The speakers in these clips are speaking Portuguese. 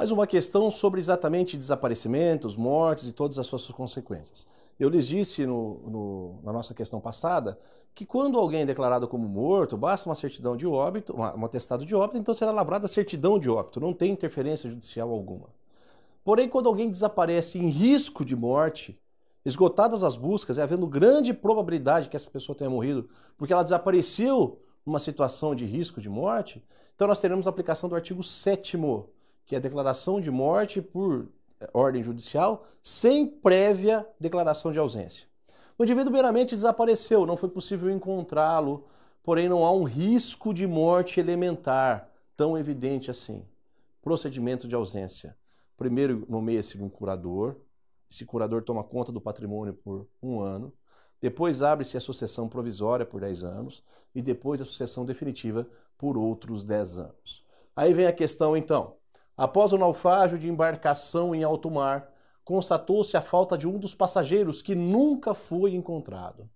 mas uma questão sobre exatamente desaparecimentos, mortes e todas as suas consequências. Eu lhes disse no, no, na nossa questão passada que quando alguém é declarado como morto, basta uma certidão de óbito, uma, um atestado de óbito, então será lavrada a certidão de óbito, não tem interferência judicial alguma. Porém, quando alguém desaparece em risco de morte, esgotadas as buscas e havendo grande probabilidade que essa pessoa tenha morrido porque ela desapareceu numa situação de risco de morte, então nós teremos a aplicação do artigo 7 que é a declaração de morte por eh, ordem judicial sem prévia declaração de ausência. O indivíduo meramente desapareceu, não foi possível encontrá-lo, porém não há um risco de morte elementar tão evidente assim. Procedimento de ausência. Primeiro nomeia-se um curador, esse curador toma conta do patrimônio por um ano, depois abre-se a sucessão provisória por 10 anos e depois a sucessão definitiva por outros 10 anos. Aí vem a questão então, Após o naufrágio de embarcação em alto mar, constatou-se a falta de um dos passageiros que nunca foi encontrado.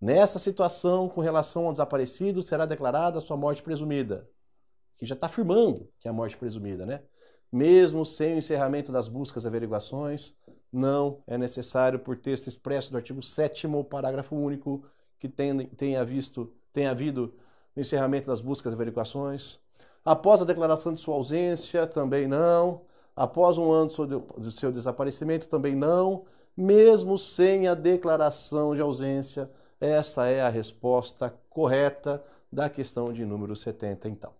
Nessa situação, com relação ao desaparecido, será declarada sua morte presumida, que já está afirmando que é a morte presumida, né? Mesmo sem o encerramento das buscas e averiguações, não é necessário, por texto expresso do artigo 7, parágrafo único, que tenha, visto, tenha havido o encerramento das buscas e averiguações, Após a declaração de sua ausência, também não. Após um ano do seu desaparecimento, também não. Mesmo sem a declaração de ausência, essa é a resposta correta da questão de número 70, então.